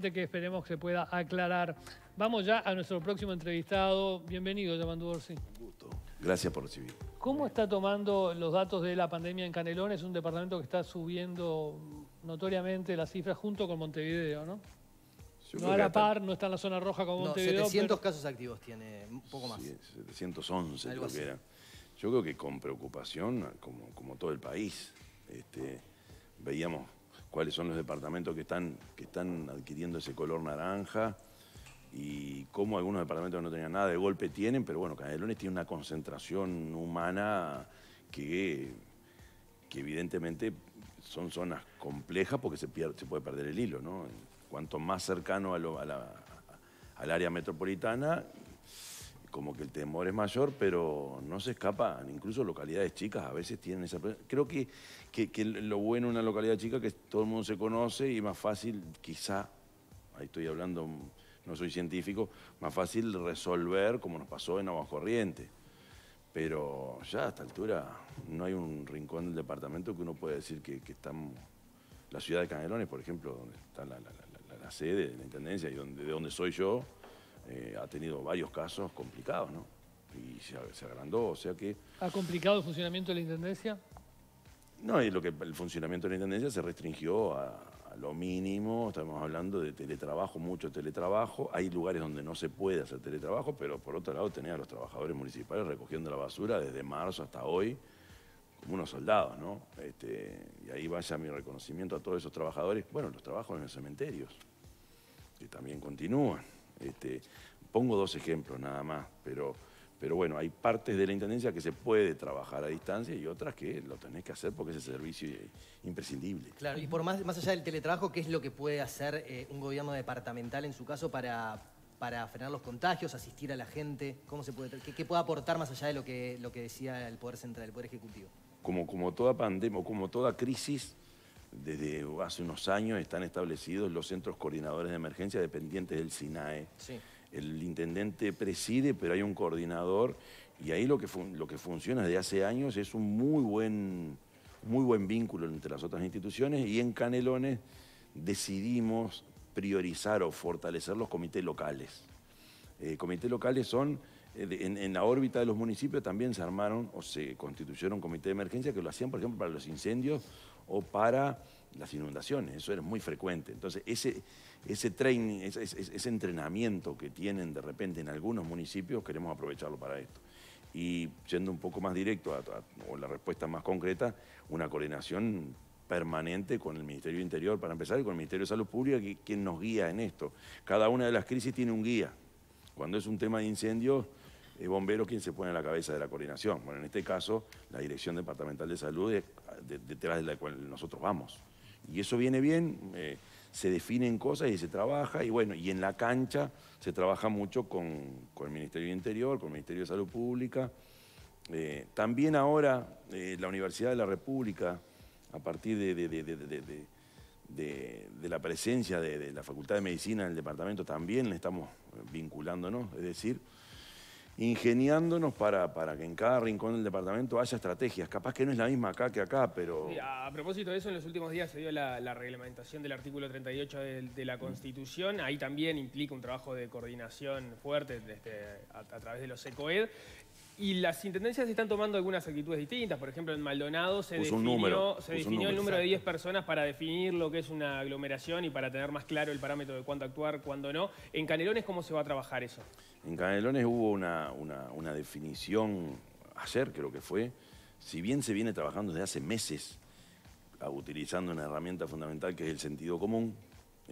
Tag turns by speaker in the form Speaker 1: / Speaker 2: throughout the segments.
Speaker 1: que esperemos que se pueda aclarar. Vamos ya a nuestro próximo entrevistado. Bienvenido, Yamandu Orsi. Un gusto.
Speaker 2: Gracias por recibir.
Speaker 1: ¿Cómo está tomando los datos de la pandemia en Canelones? Es un departamento que está subiendo notoriamente las cifras junto con Montevideo, ¿no?
Speaker 3: no a la par, no está en la zona roja como Montevideo. 700 casos activos tiene, un poco más.
Speaker 2: 711 creo que era. Yo creo que con preocupación, como, todo el país, este, veíamos cuáles son los departamentos que están, que están adquiriendo ese color naranja y cómo algunos departamentos que no tenían nada, de golpe tienen, pero bueno, Canelones tiene una concentración humana que, que evidentemente son zonas complejas porque se, se puede perder el hilo, ¿no? Cuanto más cercano a la, al área metropolitana, como que el temor es mayor, pero no se escapan. Incluso localidades chicas a veces tienen esa... Creo que, que, lo bueno en una localidad chica es que todo el mundo se conoce y más fácil quizá, ahí estoy hablando, no soy científico, más fácil resolver como nos pasó en Corriente, Pero ya a esta altura no hay un rincón del departamento que uno pueda decir que, que estamos... La ciudad de Canelones, por ejemplo, donde está la, sede de la Intendencia y donde, de donde soy yo, eh, ha tenido varios casos complicados, ¿no? Y se, agrandó, o sea que...
Speaker 1: ¿Ha complicado el funcionamiento de la Intendencia?
Speaker 2: No, lo que, el funcionamiento de la Intendencia se restringió a, lo mínimo, estamos hablando de teletrabajo, mucho teletrabajo, hay lugares donde no se puede hacer teletrabajo, pero por otro lado tenía a los trabajadores municipales recogiendo la basura desde marzo hasta hoy, como unos soldados, ¿no? Este, y ahí vaya mi reconocimiento a todos esos trabajadores, bueno, los trabajos en los cementerios, que también continúan. Este, pongo dos ejemplos nada más, pero, pero bueno, hay partes de la Intendencia que se puede trabajar a distancia y otras que lo tenés que hacer porque ese servicio es imprescindible.
Speaker 3: Claro, y por más, más allá del teletrabajo, ¿qué es lo que puede hacer eh, un gobierno departamental en su caso para, para frenar los contagios, asistir a la gente? ¿Cómo se puede, qué, puede aportar más allá de lo que, lo que decía el Poder Central, el Poder Ejecutivo?
Speaker 2: Como, como toda pandemia, como toda crisis, desde hace unos años están establecidos los centros coordinadores de emergencia dependientes del SINAE. El intendente preside, pero hay un coordinador y ahí lo que, lo que funciona desde hace años es un muy buen, muy buen vínculo entre las otras instituciones y en Canelones decidimos priorizar o fortalecer los comités locales. Eh, comités locales son, eh, en, en, la órbita de los municipios también se armaron o se constituyeron comités de emergencia que lo hacían, por ejemplo, para los incendios o para las inundaciones, eso era muy frecuente. Entonces, ese, ese, entrenamiento que tienen de repente en algunos municipios, queremos aprovecharlo para esto. Y siendo un poco más directo, o la respuesta más concreta, una coordinación permanente con el Ministerio del Interior, para empezar, y con el Ministerio de Salud Pública, que, quien nos guía en esto. Cada una de las crisis tiene un guía. Cuando es un tema de incendios, es eh, bombero quien se pone a la cabeza de la coordinación. Bueno, en este caso, la Dirección Departamental de Salud es detrás de, la cual nosotros vamos. Y eso viene bien, eh, se definen cosas y se trabaja, y bueno, y en la cancha se trabaja mucho con, el Ministerio de Interior, con el Ministerio de Salud Pública. Eh, también ahora la Universidad de la República, a partir de, la presencia de, de, la Facultad de Medicina en el departamento también le estamos vinculándonos, es decir, ingeniándonos para, que en cada rincón del departamento haya estrategias. Capaz que no es la misma acá que acá, pero...
Speaker 4: a propósito de eso, en los últimos días se dio la, reglamentación del artículo 38 de, la Constitución. Ahí también implica un trabajo de coordinación fuerte a, través de los ECOED. Y las intendencias están tomando algunas actitudes distintas. Por ejemplo, en Maldonado se definió, el número de 10 personas para definir lo que es una aglomeración y para tener más claro el parámetro de cuándo actuar, cuándo no. ¿En Canelones cómo se va a trabajar eso?
Speaker 2: En Canelones hubo una definición, ayer creo que fue, si bien se viene trabajando desde hace meses, ah, utilizando una herramienta fundamental que es el sentido común,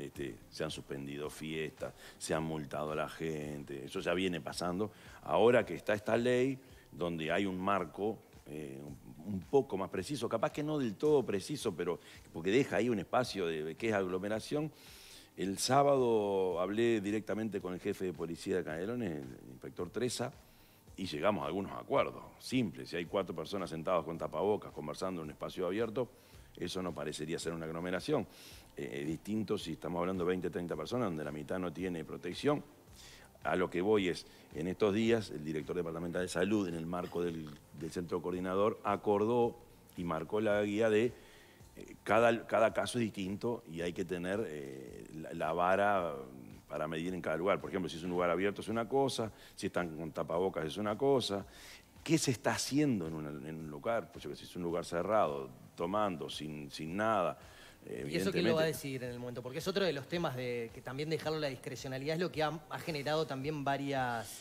Speaker 2: este, se han suspendido fiestas, se han multado a la gente, eso ya viene pasando. Ahora que está esta ley, donde hay un marco eh, un poco más preciso, capaz que no del todo preciso, pero porque deja ahí un espacio de que es aglomeración. El sábado hablé directamente con el jefe de policía de Canelones, el inspector Treza, y llegamos a algunos acuerdos simples. Si hay cuatro personas sentadas con tapabocas conversando en un espacio abierto, eso no parecería ser una aglomeración es eh, eh, distinto si estamos hablando de 20, 30 personas, donde la mitad no tiene protección. A lo que voy es, en estos días, el director departamental de salud, en el marco del, centro coordinador, acordó y marcó la guía de eh, cada, cada caso es distinto y hay que tener la, vara mm, para medir en cada lugar. Por ejemplo, si es un lugar abierto es una cosa, si están con tapabocas es una cosa. ¿Qué se está haciendo en, un lugar? Pues si es un lugar cerrado, tomando, sin, sin nada. Eh, ¿Y eso qué lo va a
Speaker 3: decir en el momento? Porque es otro de los temas de que también dejarlo la discrecionalidad es lo que ha, generado también varias,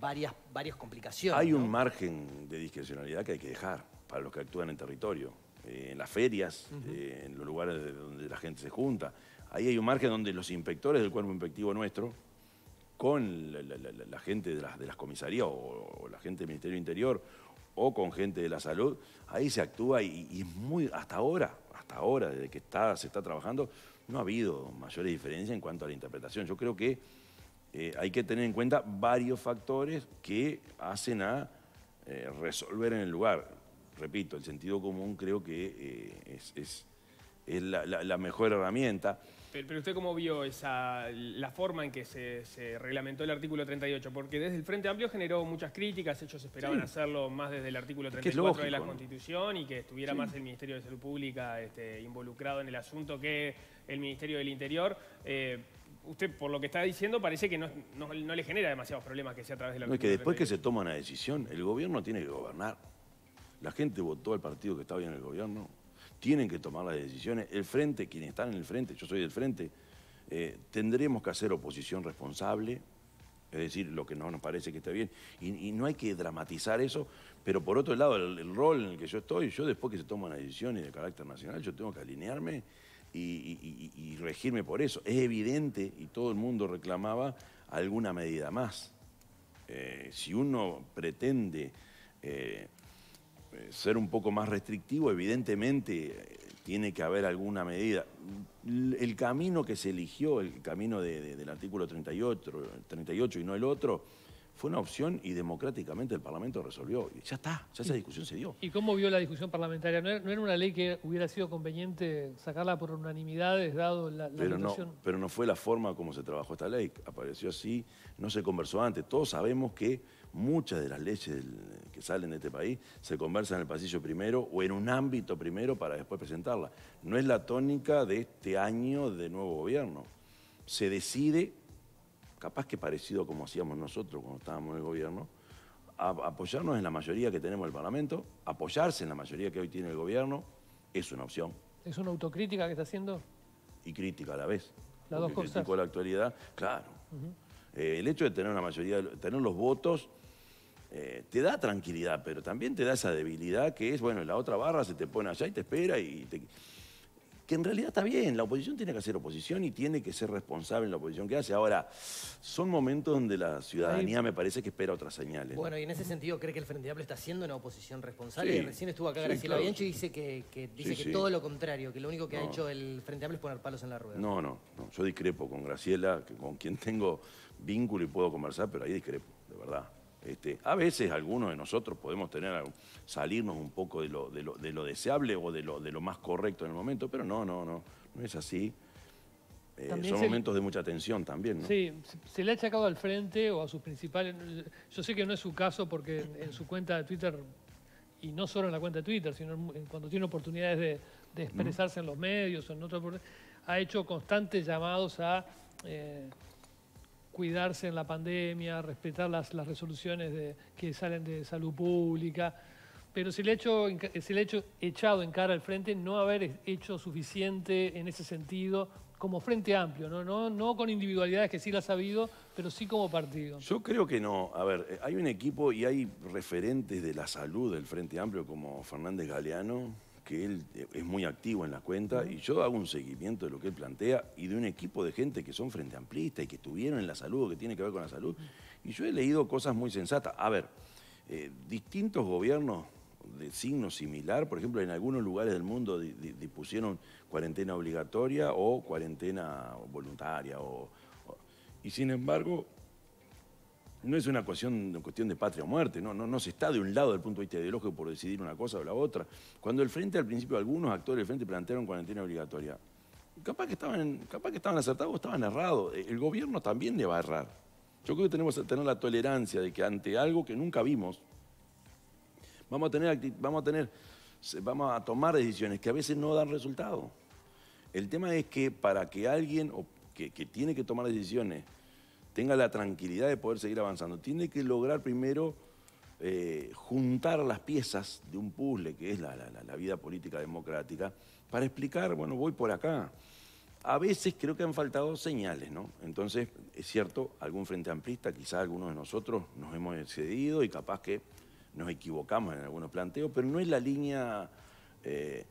Speaker 3: varias, complicaciones. Hay
Speaker 2: un margen de discrecionalidad que hay que dejar para los que actúan en territorio, eh, en las ferias, eh, en los lugares donde la gente se junta. Ahí hay un margen donde los inspectores del cuerpo inspectivo nuestro, con la, gente de las, comisarías o, la gente del Ministerio Interior o con gente de la salud, ahí se actúa y es muy, hasta ahora, hasta ahora, desde que se está trabajando, no ha habido mayores diferencias en cuanto a la interpretación. Yo creo que eh, hay que tener en cuenta varios factores que hacen a eh, resolver en el lugar. Repito, el sentido común creo que eh, es, la mejor herramienta.
Speaker 4: Pero usted cómo vio esa, la forma en que se, reglamentó el artículo 38, porque desde el Frente Amplio generó muchas críticas, ellos esperaban hacerlo más desde el artículo 34 de la Constitución y que estuviera más el Ministerio de Salud Pública este, involucrado en el asunto que el Ministerio del Interior. Eh, usted, por lo que está diciendo, parece que no, le genera demasiados problemas que sea a través de la... No, es que después que se
Speaker 2: toma una decisión, el gobierno tiene que gobernar. La gente votó al partido que estaba en el gobierno tienen que tomar las decisiones. El frente, quienes están en el frente, yo soy del frente, eh, tendremos que hacer oposición responsable, es decir, lo que no nos parece que está bien. Y, no hay que dramatizar eso, pero por otro lado, el, rol en el que yo estoy, yo después que se toman las decisiones de carácter nacional, yo tengo que alinearme y, regirme por eso. Es evidente, y todo el mundo reclamaba, alguna medida más. Eh, si uno pretende eh, ser un poco más restrictivo, evidentemente eh, tiene que haber alguna medida. El camino que se eligió, el camino del artículo 38, 38 y no el otro, fue una opción y democráticamente el Parlamento resolvió. Y ya está, ya esa discusión se dio.
Speaker 1: ¿Y cómo vio la discusión parlamentaria? ¿No era, una ley que hubiera sido conveniente sacarla por unanimidades dado la, situación? pero
Speaker 2: pero no fue la forma como se trabajó esta ley. Apareció así, no se conversó antes. Todos sabemos que Muchas de las leyes que salen de este país se conversan en el pasillo primero o en un ámbito primero para después presentarla. No es la tónica de este año de nuevo gobierno. Se decide, capaz que parecido como hacíamos nosotros cuando estábamos en el gobierno, apoyarnos en la mayoría que tenemos el Parlamento, apoyarse en la mayoría que hoy tiene el gobierno, es una opción.
Speaker 1: ¿Es una autocrítica que está haciendo?
Speaker 2: Y crítica a la vez. Las dos cosas. la actualidad, claro. Eh, el hecho de tener una mayoría, tener los votos eh, te da tranquilidad, pero también te da esa debilidad que es, bueno, la otra barra se te pone allá y te espera y Que en realidad está bien, la oposición tiene que hacer oposición y tiene que ser responsable en la oposición que hace. Ahora, son momentos donde la ciudadanía me parece que espera otras señales.
Speaker 3: Bueno, y en ese sentido, ¿cree que el Frente Amplio está siendo una oposición responsable? recién estuvo acá Graciela Bianchi y dice que, dice que todo lo contrario, que lo único que ha hecho el Frente Amplio es poner palos en la rueda. No,
Speaker 2: no, yo discrepo con Graciela, con quien tengo vínculo y puedo conversar, pero ahí discrepo, de verdad. Este, a veces algunos de nosotros podemos tener, salirnos un poco de lo, deseable o de lo, más correcto en el momento, pero no, no, no, no es así. Eh, son momentos de mucha tensión también,
Speaker 1: Sí, se le ha achacado al frente o a sus principales... Yo sé que no es su caso porque en, su cuenta de Twitter, y no solo en la cuenta de Twitter, sino cuando tiene oportunidades de, expresarse en los medios o en oportunidades, Ha hecho constantes llamados a... Eh, cuidarse en la pandemia, respetar las, resoluciones de, que salen de salud pública, pero si le, hecho, hecho echado en cara al frente no haber hecho suficiente en ese sentido como frente amplio, no, no, no con individualidades que sí las ha habido, pero sí como partido.
Speaker 2: Yo creo que no. A ver, eh, hay un equipo y hay referentes de la salud del Frente Amplio como Fernández Galeano, que él eh, es muy activo en la cuenta y yo hago un seguimiento de lo que él plantea y de un equipo de gente que son frente amplistas y que estuvieron en la salud o que tiene que ver con la salud. Y yo he leído cosas muy sensatas. A ver, eh, distintos gobiernos de signo similar, por ejemplo, en algunos lugares del mundo dispusieron cuarentena obligatoria o cuarentena voluntaria. o... y sin embargo, no es una cuestión, de patria o muerte, no, no, se está de un lado del punto de vista ideológico por decidir una cosa o la otra. Cuando el Frente, al principio, algunos actores del Frente plantearon cuarentena obligatoria, capaz que estaban, capaz que estaban acertados o estaban errados. Eh, el gobierno también le va a errar. Yo creo que tenemos que tener la tolerancia de que ante algo que nunca vimos, vamos a tener, vamos a tener, vamos a tomar decisiones que a veces no dan resultado. El tema es que para que alguien que tiene que tomar decisiones tenga la tranquilidad de poder seguir avanzando. Tiene que lograr primero eh, juntar las piezas de un puzzle, que es la, vida política democrática, para explicar, bueno, voy por acá. A veces creo que han faltado señales, ¿no? Entonces, es cierto, algún frente amplista, quizás algunos de nosotros nos hemos excedido y capaz que nos equivocamos en algunos planteos, pero no es la línea eh,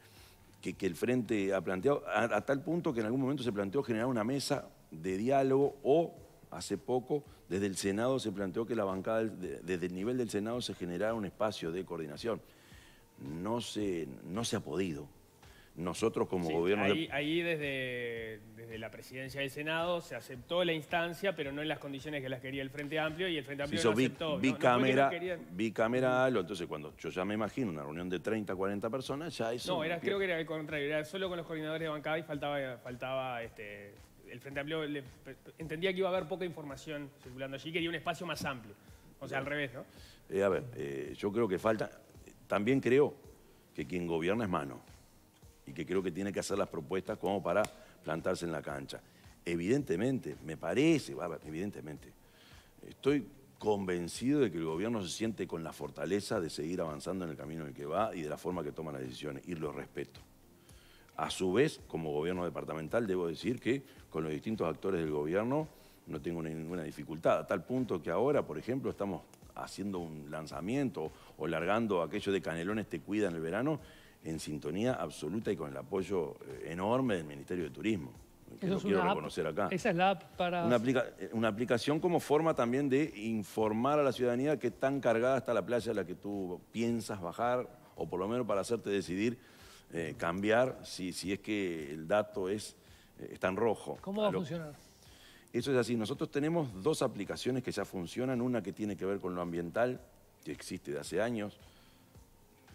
Speaker 2: que, el frente ha planteado, a tal punto que en algún momento se planteó generar una mesa de diálogo o Hace poco, desde el Senado se planteó que la bancada, desde el nivel del Senado se generara un espacio de coordinación. No se, no se ha podido. Nosotros como gobierno...
Speaker 4: Ahí, desde, desde, la presidencia del Senado se aceptó la instancia, pero no en las condiciones que las quería el Frente Amplio y el Frente Amplio no aceptó. entonces
Speaker 2: cuando yo ya me imagino una reunión de 30, 40 personas, ya eso... No, era, creo que
Speaker 4: era el contrario, era solo con los coordinadores de bancada y faltaba, faltaba este, el Frente Amplio entendía que iba a haber poca información circulando allí, quería un espacio más amplio. O sea, al revés, ¿no?
Speaker 2: Eh, a ver, eh, yo creo que falta... También creo que quien gobierna es mano y que creo que tiene que hacer las propuestas como para plantarse en la cancha. Evidentemente, me parece, evidentemente, estoy convencido de que el gobierno se siente con la fortaleza de seguir avanzando en el camino en el que va y de la forma que toma las decisiones, y lo respeto. A su vez, como gobierno departamental, debo decir que con los distintos actores del gobierno no tengo ninguna dificultad, a tal punto que ahora, por ejemplo, estamos haciendo un lanzamiento o largando aquello de Canelones te cuida en el verano, en sintonía absoluta y con el apoyo eh, enorme del Ministerio de Turismo.
Speaker 1: Que lo quiero reconocer acá. Esa es la app para... Una,
Speaker 2: eh, una, aplicación como forma también de informar a la ciudadanía que tan cargada está la playa a la que tú piensas bajar, o por lo menos para hacerte decidir eh, cambiar si, si es que el dato es, tan eh, está en rojo. ¿Cómo va a, funcionar? Eso es así. Nosotros tenemos dos aplicaciones que ya funcionan. Una que tiene que ver con lo ambiental, que existe de hace años,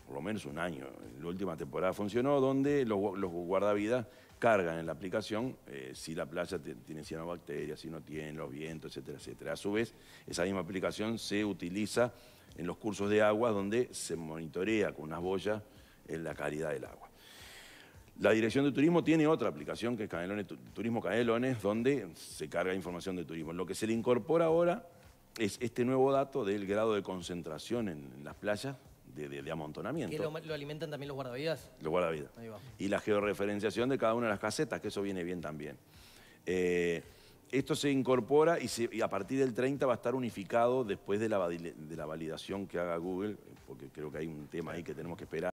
Speaker 2: por lo menos un año. En la última temporada funcionó, donde los, guardavidas cargan en la aplicación eh, si la playa tiene cianobacterias, si no tiene, los vientos, etcétera, etcétera. A su vez, esa misma aplicación se utiliza en los cursos de agua donde se monitorea con unas boyas en la calidad del agua. La Dirección de Turismo tiene otra aplicación que es Canelones, Turismo Canelones, donde se carga información de turismo. Lo que se le incorpora ahora es este nuevo dato del grado de concentración en las playas de, amontonamiento. ¿Y
Speaker 3: lo, alimentan también los guardavidas.
Speaker 2: Los guardavidas. Y la georreferenciación de cada una de las casetas, que eso viene bien también. Eh, esto se incorpora y, a partir del 30 va a estar unificado después de la, de la validación que haga Google, porque creo que hay un tema ahí que tenemos que esperar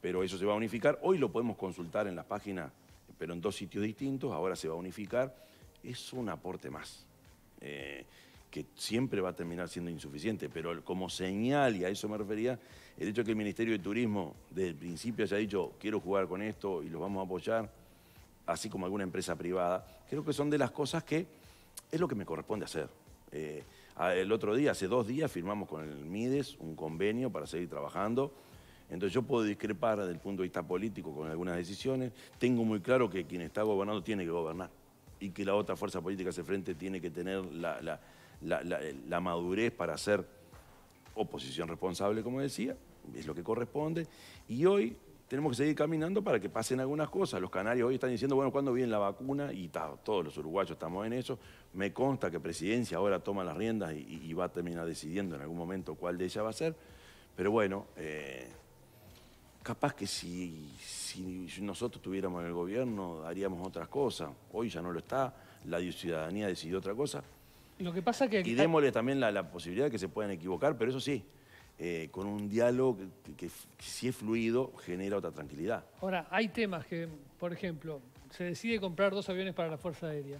Speaker 2: pero eso se va a unificar. Hoy lo podemos consultar en las páginas, pero en dos sitios distintos, ahora se va a unificar. Es un aporte más, eh, que siempre va a terminar siendo insuficiente, pero como señal, y a eso me refería, el hecho de que el Ministerio de Turismo desde el principio haya dicho, quiero jugar con esto y los vamos a apoyar, así como alguna empresa privada, creo que son de las cosas que es lo que me corresponde hacer. Eh, el otro día, hace dos días, firmamos con el MIDES un convenio para seguir trabajando entonces yo puedo discrepar desde el punto de vista político con algunas decisiones, tengo muy claro que quien está gobernando tiene que gobernar y que la otra fuerza política hace frente tiene que tener la, madurez para ser oposición responsable, como decía, es lo que corresponde, y hoy tenemos que seguir caminando para que pasen algunas cosas. Los canarios hoy están diciendo, bueno, ¿cuándo viene la vacuna? Y todos los uruguayos estamos en eso. Me consta que Presidencia ahora toma las riendas y, va a terminar decidiendo en algún momento cuál de ellas va a ser. Pero bueno, eh, capaz que si, si nosotros tuviéramos el gobierno haríamos otras cosas. Hoy ya no lo está, la ciudadanía decidió otra cosa.
Speaker 1: Lo que pasa que... Y
Speaker 2: démosle también la, posibilidad de que se puedan equivocar, pero eso sí, eh, con un diálogo que, si es fluido genera otra tranquilidad.
Speaker 1: Ahora, hay temas que, por ejemplo, se decide comprar dos aviones para la Fuerza Aérea.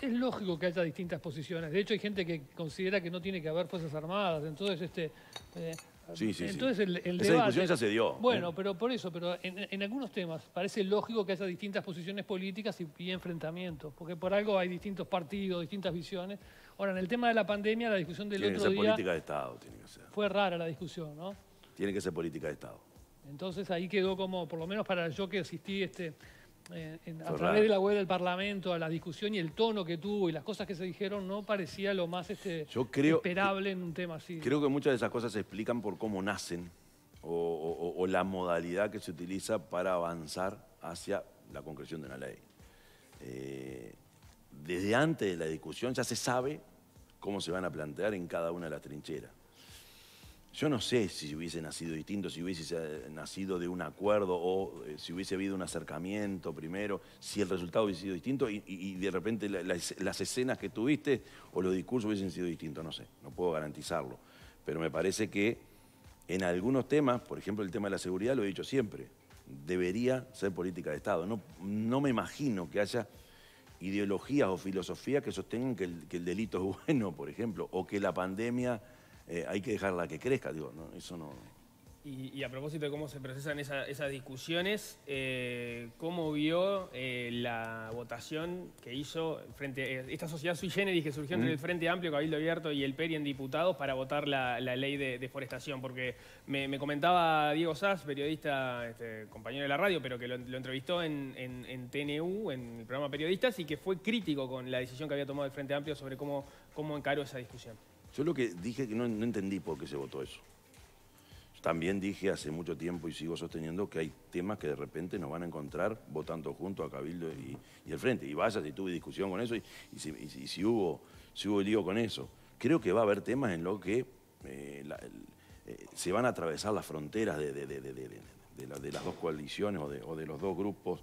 Speaker 1: Es lógico que haya distintas posiciones. De hecho, hay gente que considera que no tiene que haber Fuerzas Armadas. Entonces, este, eh, Sí, sí, Entonces El, Esa discusión ya se dio. Bueno, pero por eso, pero en, algunos temas parece lógico que haya distintas posiciones políticas y, enfrentamientos, porque por algo hay distintos partidos, distintas visiones. Ahora, en el tema de la pandemia, la discusión del tiene otro que ser política de
Speaker 2: Estado, tiene que ser.
Speaker 1: Fue rara la discusión, ¿no?
Speaker 2: Tiene que ser política de Estado.
Speaker 1: Entonces ahí quedó como, por lo menos para yo que asistí este, eh, a través de la web del Parlamento, a la discusión y el tono que tuvo y las cosas que se dijeron, no parecía lo más este, esperable en un tema así. Creo
Speaker 2: que muchas de esas cosas se explican por cómo nacen o, la modalidad que se utiliza para avanzar hacia la concreción de una ley. Eh, desde antes de la discusión ya se sabe cómo se van a plantear en cada una de las trincheras. Yo no sé si hubiese nacido distinto, si hubiese eh, nacido de un acuerdo o eh, si hubiese habido un acercamiento primero, si el resultado hubiese sido distinto y, de repente las escenas que tuviste o los discursos hubiesen sido distintos, no sé, no puedo garantizarlo. Pero me parece que en algunos temas, por ejemplo el tema de la seguridad, lo he dicho siempre, debería ser política de Estado. No, no me imagino que haya ideologías o filosofías que sostengan que el delito es bueno, por ejemplo, o que la pandemia eh, hay que dejarla que crezca, digo, eso no...
Speaker 4: Y, a propósito de cómo se procesan esas discusiones, eh, ¿cómo vio eh, la votación que hizo frente esta sociedad sui generis que surgió entre el Frente Amplio, Cabildo Abierto y el PERI en diputados para votar la, ley de deforestación? Porque me, comentaba Diego Sass, periodista, este, compañero de la radio, pero que lo, entrevistó en, TNU, en el programa Periodistas, y que fue crítico con la decisión que había tomado el Frente Amplio sobre cómo, cómo encaró esa discusión.
Speaker 2: Yo lo que dije que no, entendí por qué se votó eso. También dije hace mucho tiempo y sigo sosteniendo que hay temas que de repente nos van a encontrar votando juntos a Cabildo y, el Frente. Y vaya si tuve discusión con eso y, si, hubo, si lío con eso. Creo que va a haber temas en los que eh, eh, se van a atravesar las fronteras de, las dos coaliciones o de, los dos grupos.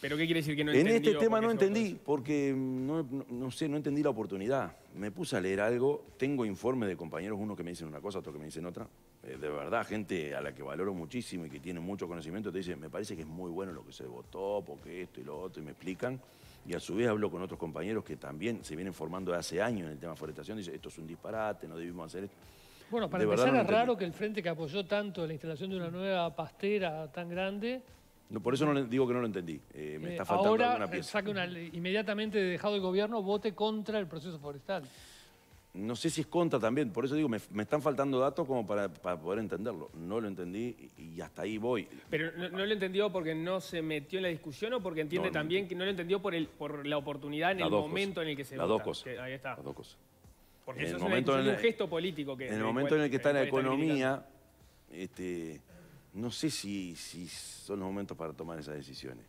Speaker 2: ¿Pero qué quiere decir que no entendí? En este tema no entendí, porque no, sé, no entendí la oportunidad. Me puse a leer algo, tengo informes de compañeros, unos que me dicen una cosa, otros que me dicen otra. Eh, de verdad, gente a la que valoro muchísimo y que tiene mucho conocimiento, te dice, me parece que es muy bueno lo que se votó, porque esto y lo otro, y me explican. Y a su vez hablo con otros compañeros que también se vienen formando hace años en el tema de forestación, dice, esto es un disparate, no debimos hacer esto.
Speaker 1: Bueno, para empezar, es raro que el frente que apoyó tanto la instalación de una nueva pastera tan grande
Speaker 2: por eso no digo que no lo entendí. Eh, me eh, está faltando alguna eh, pieza.
Speaker 1: Saque inmediatamente dejado el gobierno, vote contra el proceso forestal.
Speaker 2: No sé si es contra también, por eso digo, me, están faltando datos como para, poder entenderlo. No lo entendí y hasta ahí voy.
Speaker 4: Pero no, lo entendió porque no se metió en la discusión o porque entiende también que no lo entendió por, la oportunidad en el momento en el que se Las Dos cosas. ahí está. Las dos cosas.
Speaker 2: Porque eso es, momento un gesto político que... En el momento en el que está en la economía, este, no sé si, son los momentos para tomar esas decisiones.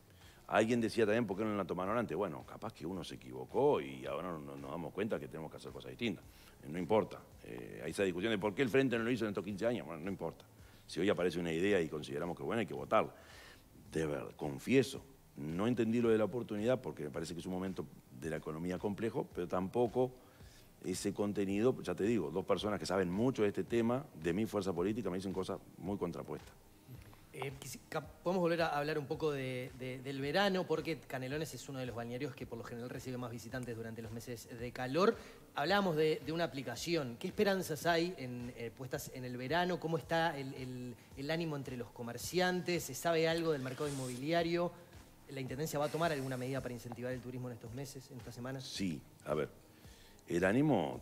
Speaker 2: Alguien decía también, ¿por qué no la tomaron antes? Bueno, capaz que uno se equivocó y ahora nos, damos cuenta que tenemos que hacer cosas distintas. Eh, no importa. Eh, hay esa discusión de por qué el Frente no lo hizo en estos 15 años. Bueno, no importa. Si hoy aparece una idea y consideramos que es buena, hay que votarla. De verdad, confieso, no entendí lo de la oportunidad porque me parece que es un momento de la economía complejo, pero tampoco ese contenido, ya te digo, dos personas que saben mucho de este tema, de mi fuerza política, me dicen cosas muy contrapuestas.
Speaker 3: Eh, podemos volver a hablar un poco del verano, porque Canelones es uno de los balnearios que por lo general recibe más visitantes durante los meses de calor. Hablábamos de, una aplicación. ¿Qué esperanzas hay en, eh, puestas en el verano? ¿Cómo está el, el, ánimo entre los comerciantes? ¿Se sabe algo del mercado inmobiliario? ¿La Intendencia va a tomar alguna medida para incentivar el turismo en estos meses, en estas semanas?
Speaker 2: Sí, a ver, el ánimo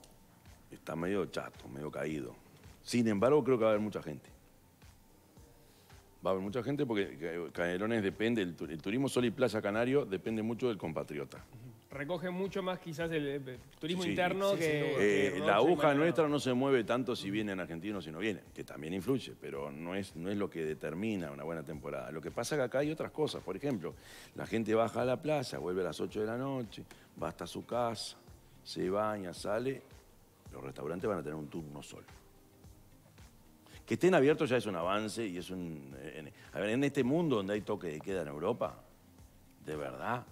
Speaker 2: está medio chato, medio caído. Sin embargo, creo que va a haber mucha gente Va a haber mucha gente porque Canelones depende, el, turismo sol y Plaza canario depende mucho del compatriota.
Speaker 4: Recoge mucho más quizás el, turismo interno que... Eh, la aguja nuestra
Speaker 2: no se mueve tanto si vienen argentinos o si no vienen, que también influye, pero no es, no es lo que determina una buena temporada. Lo que pasa es que acá hay otras cosas, por ejemplo, la gente baja a la plaza, vuelve a las 8 de la noche, va hasta su casa, se baña, sale, los restaurantes van a tener un turno solo. Que estén abiertos ya es un avance y es un... En, a ver, en este mundo donde hay toque de queda en Europa, de verdad,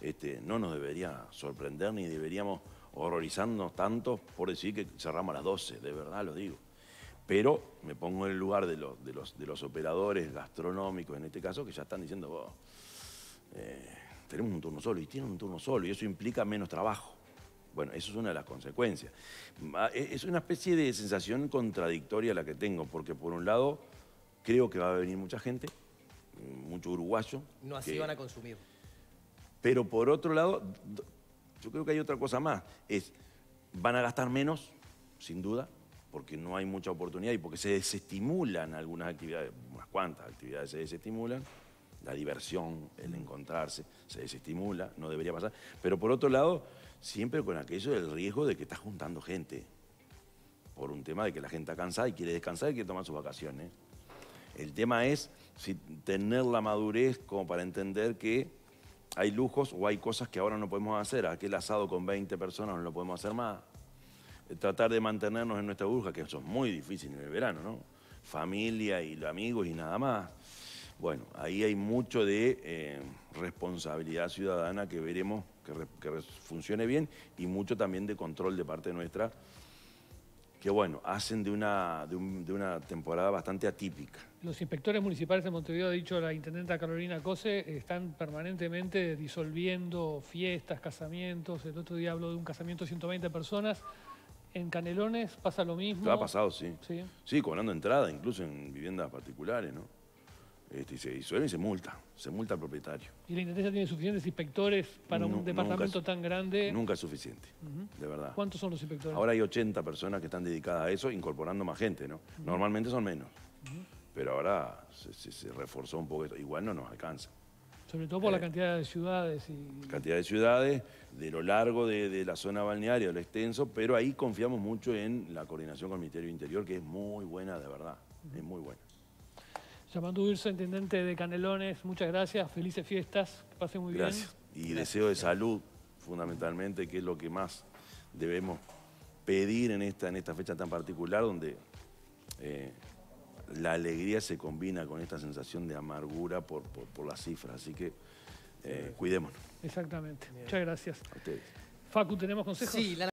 Speaker 2: este, no nos debería sorprender ni deberíamos horrorizarnos tanto por decir que cerramos a las 12, de verdad lo digo. Pero me pongo en el lugar de los, de los, de los operadores gastronómicos, en este caso, que ya están diciendo, eh, tenemos un turno solo y tienen un turno solo y eso implica menos trabajo. Bueno, eso es una de las consecuencias. Ah, e, es una especie de sensación contradictoria la que tengo, porque por un lado creo que va a venir mucha gente, mm, mucho uruguayo.
Speaker 3: No así van a consumir.
Speaker 2: Pero por otro lado, yo creo que hay otra cosa más. Es, van a gastar menos, sin duda, porque no hay mucha oportunidad y porque se desestimulan algunas actividades, unas cuantas actividades se desestimulan, la diversión, el encontrarse, se desestimula, no debería pasar. Pero por otro lado, Siempre con aquello del riesgo de que estás juntando gente. Por un tema de que la gente está cansada y quiere descansar y quiere tomar sus vacaciones. El tema es si tener la madurez como para entender que hay lujos o hay cosas que ahora no podemos hacer. Aquel asado con 20 personas no lo podemos hacer más. Tratar de mantenernos en nuestra burbuja, que eso es muy difícil en el verano, ¿no? Familia y amigos y nada más. Bueno, ahí hay mucho de... Eh, responsabilidad ciudadana que veremos que, funcione bien y mucho también de control de parte nuestra, que bueno, hacen de una, de, una temporada bastante atípica.
Speaker 1: Los inspectores municipales de Montevideo, ha dicho la intendenta Carolina Cose, están permanentemente disolviendo fiestas, casamientos. El otro día habló de un casamiento de 120 personas. En Canelones pasa lo mismo. Ha pasado, sí. Sí,
Speaker 2: sí cobrando entrada, incluso en viviendas particulares, ¿no? Este, y, se, y se multa, se multa al propietario.
Speaker 1: ¿Y la Intendencia tiene suficientes inspectores para un departamento tan grande?
Speaker 2: Nunca es suficiente, de verdad. ¿Cuántos
Speaker 1: son los inspectores? Ahora
Speaker 2: hay 80 personas que están dedicadas a eso, incorporando más gente, ¿no? Normalmente son menos, pero ahora se, reforzó un poco. Igual no nos alcanza.
Speaker 1: Sobre todo por la eh, cantidad de ciudades. Y...
Speaker 2: Cantidad de ciudades, de lo largo de, la zona balnearia, de lo extenso, pero ahí confiamos mucho en la coordinación con el Ministerio Interior, que es muy buena, de verdad, es muy buena.
Speaker 1: Chamandú Virzo, intendente de Canelones, muchas gracias, felices fiestas, que pasen muy gracias.
Speaker 2: Y deseo de salud, fundamentalmente, que es lo que más debemos pedir en esta, en esta fecha tan particular, donde eh, la alegría se combina con esta sensación de amargura por, por, las cifras. Así que eh, cuidémonos.
Speaker 1: Exactamente. Muchas gracias. A Facu, ¿tenemos consejos? Sí,